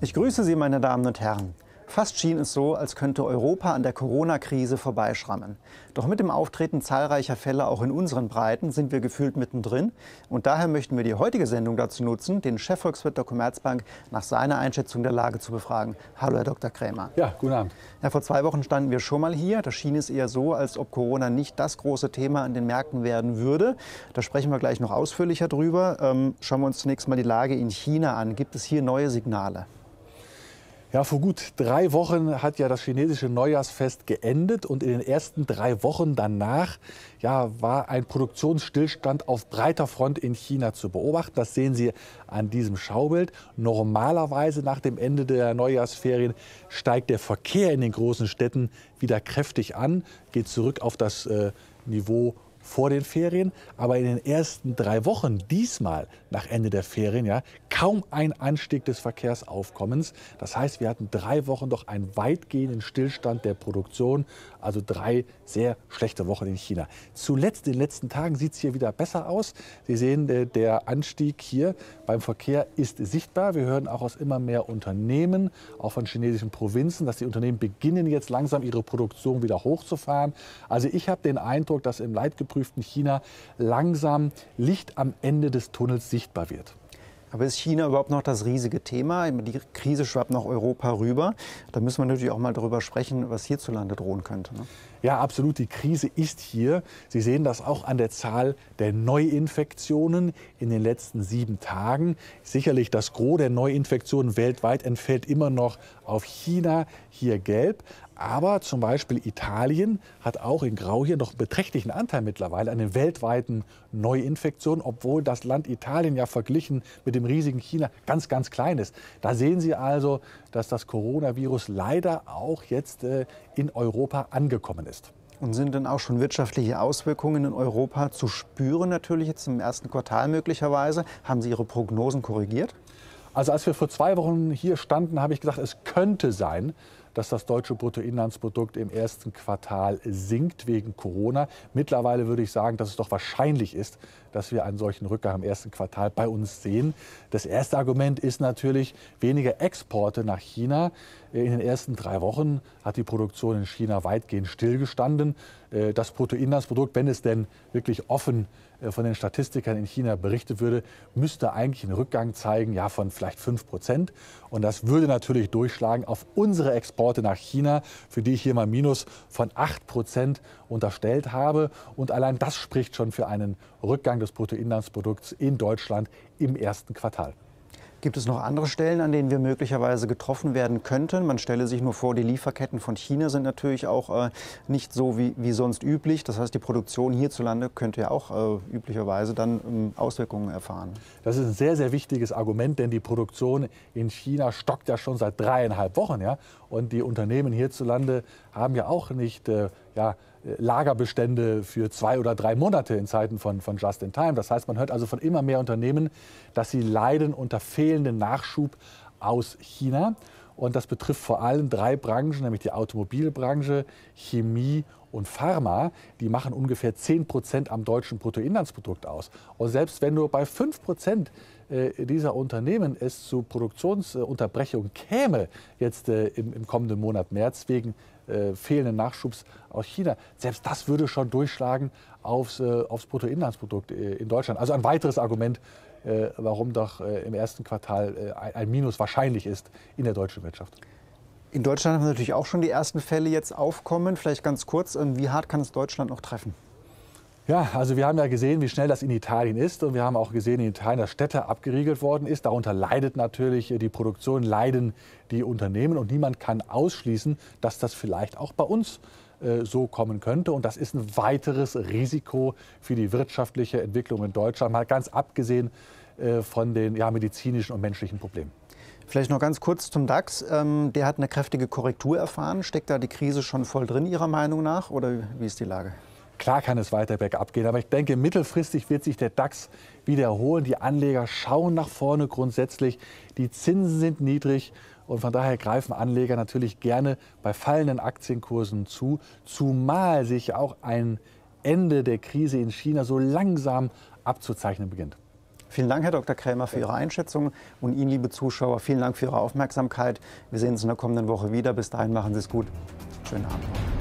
Ich grüße Sie, meine Damen und Herren. Fast schien es so, als könnte Europa an der Corona-Krise vorbeischrammen. Doch mit dem Auftreten zahlreicher Fälle auch in unseren Breiten sind wir gefühlt mittendrin. Und daher möchten wir die heutige Sendung dazu nutzen, den Chefvolkswirt der Commerzbank nach seiner Einschätzung der Lage zu befragen. Hallo, Herr Dr. Krämer. Ja, guten Abend. Ja, vor zwei Wochen standen wir schon mal hier. Da schien es eher so, als ob Corona nicht das große Thema an den Märkten werden würde. Da sprechen wir gleich noch ausführlicher drüber. Ähm, schauen wir uns zunächst mal die Lage in China an. Gibt es hier neue Signale? Ja, vor gut drei Wochen hat ja das chinesische Neujahrsfest geendet und in den ersten drei Wochen danach ja, war ein Produktionsstillstand auf breiter Front in China zu beobachten. Das sehen Sie an diesem Schaubild. Normalerweise nach dem Ende der Neujahrsferien steigt der Verkehr in den großen Städten wieder kräftig an, geht zurück auf das äh, Niveau vor den Ferien, aber in den ersten drei Wochen diesmal nach Ende der Ferien ja kaum ein Anstieg des Verkehrsaufkommens. Das heißt, wir hatten drei Wochen doch einen weitgehenden Stillstand der Produktion, also drei sehr schlechte Wochen in China. Zuletzt in den letzten Tagen sieht es hier wieder besser aus. Sie sehen, äh, der Anstieg hier beim Verkehr ist sichtbar. Wir hören auch aus immer mehr Unternehmen, auch von chinesischen Provinzen, dass die Unternehmen beginnen jetzt langsam ihre Produktion wieder hochzufahren. Also ich habe den Eindruck, dass im Leitgebiet geprüften China langsam Licht am Ende des Tunnels sichtbar wird. Aber ist China überhaupt noch das riesige Thema? Die Krise schwappt nach Europa rüber. Da müssen wir natürlich auch mal darüber sprechen, was hierzulande drohen könnte. Ne? Ja, absolut. Die Krise ist hier. Sie sehen das auch an der Zahl der Neuinfektionen in den letzten sieben Tagen. Sicherlich das Gros der Neuinfektionen weltweit entfällt immer noch auf China, hier gelb. Aber zum Beispiel Italien hat auch in Grau hier noch einen beträchtlichen Anteil mittlerweile an den weltweiten Neuinfektionen, obwohl das Land Italien ja verglichen mit dem riesigen China ganz, ganz klein ist. Da sehen Sie also, dass das Coronavirus leider auch jetzt äh, in Europa angekommen ist. Und sind denn auch schon wirtschaftliche Auswirkungen in Europa zu spüren, natürlich jetzt im ersten Quartal möglicherweise? Haben Sie Ihre Prognosen korrigiert? Also als wir vor zwei Wochen hier standen, habe ich gesagt, es könnte sein, dass das deutsche Bruttoinlandsprodukt im ersten Quartal sinkt wegen Corona. Mittlerweile würde ich sagen, dass es doch wahrscheinlich ist, dass wir einen solchen Rückgang im ersten Quartal bei uns sehen. Das erste Argument ist natürlich weniger Exporte nach China. In den ersten drei Wochen hat die Produktion in China weitgehend stillgestanden. Äh, das Bruttoinlandsprodukt, wenn es denn wirklich offen ist, äh, von den Statistikern in China berichtet würde, müsste eigentlich einen Rückgang zeigen, ja, von vielleicht 5 Prozent. Und das würde natürlich durchschlagen auf unsere Exporte nach China, für die ich hier mal Minus von 8 Prozent unterstellt habe. Und allein das spricht schon für einen Rückgang des Bruttoinlandsprodukts in Deutschland im ersten Quartal. Gibt es noch andere Stellen, an denen wir möglicherweise getroffen werden könnten? Man stelle sich nur vor, die Lieferketten von China sind natürlich auch äh, nicht so wie, wie sonst üblich. Das heißt, die Produktion hierzulande könnte ja auch äh, üblicherweise dann ähm, Auswirkungen erfahren. Das ist ein sehr, sehr wichtiges Argument, denn die Produktion in China stockt ja schon seit dreieinhalb Wochen. Ja? Und die Unternehmen hierzulande haben ja auch nicht äh, ja, Lagerbestände für zwei oder drei Monate in Zeiten von, von Just in Time. Das heißt, man hört also von immer mehr Unternehmen, dass sie leiden unter fehlenden Nachschub aus China. Und das betrifft vor allem drei Branchen, nämlich die Automobilbranche, Chemie und Pharma. Die machen ungefähr 10 Prozent am deutschen Bruttoinlandsprodukt aus. Und selbst wenn nur bei 5 Prozent äh, dieser Unternehmen es zu Produktionsunterbrechungen käme, jetzt äh, im kommenden Monat März, wegen äh, fehlenden Nachschubs aus China. Selbst das würde schon durchschlagen aufs, äh, aufs Bruttoinlandsprodukt äh, in Deutschland. Also ein weiteres Argument, äh, warum doch äh, im ersten Quartal äh, ein Minus wahrscheinlich ist in der deutschen Wirtschaft. In Deutschland haben natürlich auch schon die ersten Fälle jetzt aufkommen. Vielleicht ganz kurz, ähm, wie hart kann es Deutschland noch treffen? Ja, also wir haben ja gesehen, wie schnell das in Italien ist. Und wir haben auch gesehen, in Italien, dass Städte abgeriegelt worden ist. Darunter leidet natürlich äh, die Produktion, leiden die Unternehmen. Und niemand kann ausschließen, dass das vielleicht auch bei uns äh, so kommen könnte. Und das ist ein weiteres Risiko für die wirtschaftliche Entwicklung in Deutschland, mal ganz abgesehen äh, von den ja, medizinischen und menschlichen Problemen. Vielleicht noch ganz kurz zum DAX. Ähm, der hat eine kräftige Korrektur erfahren. Steckt da die Krise schon voll drin, Ihrer Meinung nach? Oder wie ist die Lage? Klar kann es weiter bergab gehen, aber ich denke, mittelfristig wird sich der DAX wiederholen. Die Anleger schauen nach vorne grundsätzlich. Die Zinsen sind niedrig und von daher greifen Anleger natürlich gerne bei fallenden Aktienkursen zu, zumal sich auch ein Ende der Krise in China so langsam abzuzeichnen beginnt. Vielen Dank, Herr Dr. Krämer, für Ihre Einschätzung und Ihnen, liebe Zuschauer, vielen Dank für Ihre Aufmerksamkeit. Wir sehen uns in der kommenden Woche wieder. Bis dahin machen Sie es gut. Schönen Abend.